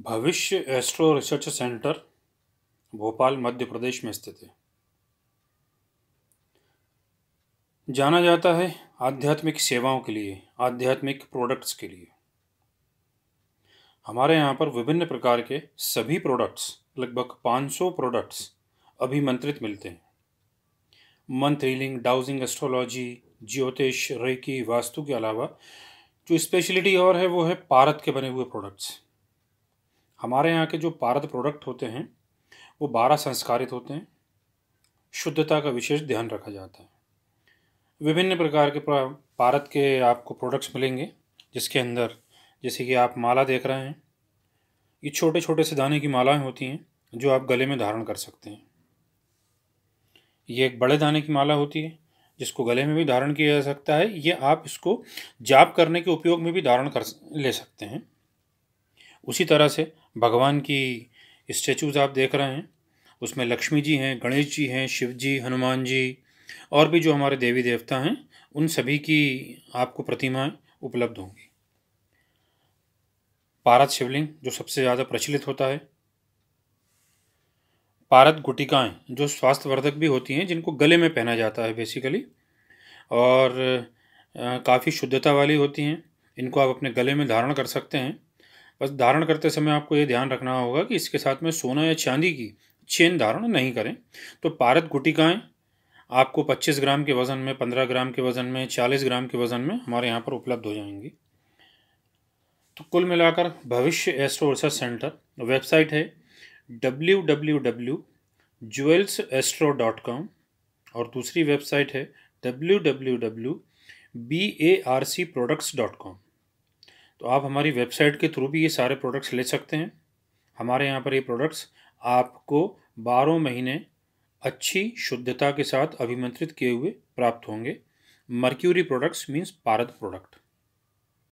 भविष्य astro research centre Bhopal Madhya Pradesh में स्थित है जाना जाता है आध्यात्मिक सेवाओं के लिए आध्यात्मिक प्रोडक्ट्स के लिए हमारे यहाँ पर विभिन्न प्रकार के सभी प्रोडक्ट्स लगभग 500 प्रोडक्ट्स अभिमंत्रित मिलते हैं मंथ हीलिंग डाउजिंग एस्ट्रोलॉजी ज्योतिष रेकी वास्तु के अलावा जो स्पेशलिटी और है वो है पारत के बने हुए प्रोडक्ट्स हमारे यहाँ के जो पारद प्रोडक्ट होते हैं वो बारह संस्कारित होते हैं शुद्धता का विशेष ध्यान रखा जाता है विभिन्न प्रकार के पारद के आपको प्रोडक्ट्स मिलेंगे जिसके अंदर जैसे कि आप माला देख रहे हैं ये छोटे छोटे से दाने की मालाएं होती हैं जो आप गले में धारण कर सकते हैं ये एक बड़े दाने की माला होती है जिसको गले में भी धारण किया जा सकता है ये आप इसको जाप करने के उपयोग में भी धारण कर ले सकते हैं उसी तरह से भगवान की स्टेचूज़ आप देख रहे हैं उसमें लक्ष्मी जी हैं गणेश जी हैं शिव जी हनुमान जी और भी जो हमारे देवी देवता हैं उन सभी की आपको प्रतिमाएं उपलब्ध होंगी पारत शिवलिंग जो सबसे ज़्यादा प्रचलित होता है पारत गुटिकाएं जो स्वास्थ्यवर्धक भी होती हैं जिनको गले में पहना जाता है बेसिकली और काफ़ी शुद्धता वाली होती हैं इनको आप अपने गले में धारण कर सकते हैं बस धारण करते समय आपको ये ध्यान रखना होगा कि इसके साथ में सोना या चांदी की चेन धारण नहीं करें तो पारत गुटिकाएँ आपको 25 ग्राम के वज़न में 15 ग्राम के वज़न में 40 ग्राम के वज़न में हमारे यहाँ पर उपलब्ध हो जाएंगी तो कुल मिलाकर Bhavishya astro research centre website है W W W jewels astro dot com और दूसरी वेबसाइट है W W W B A R C products dot com तो आप हमारी वेबसाइट के थ्रू भी ये सारे प्रोडक्ट्स ले सकते हैं हमारे यहाँ पर ये प्रोडक्ट्स आपको बारह महीने अच्छी शुद्धता के साथ अभिमंत्रित किए हुए प्राप्त होंगे मर्क्यूरी प्रोडक्ट्स मीन्स पारद प्रोडक्ट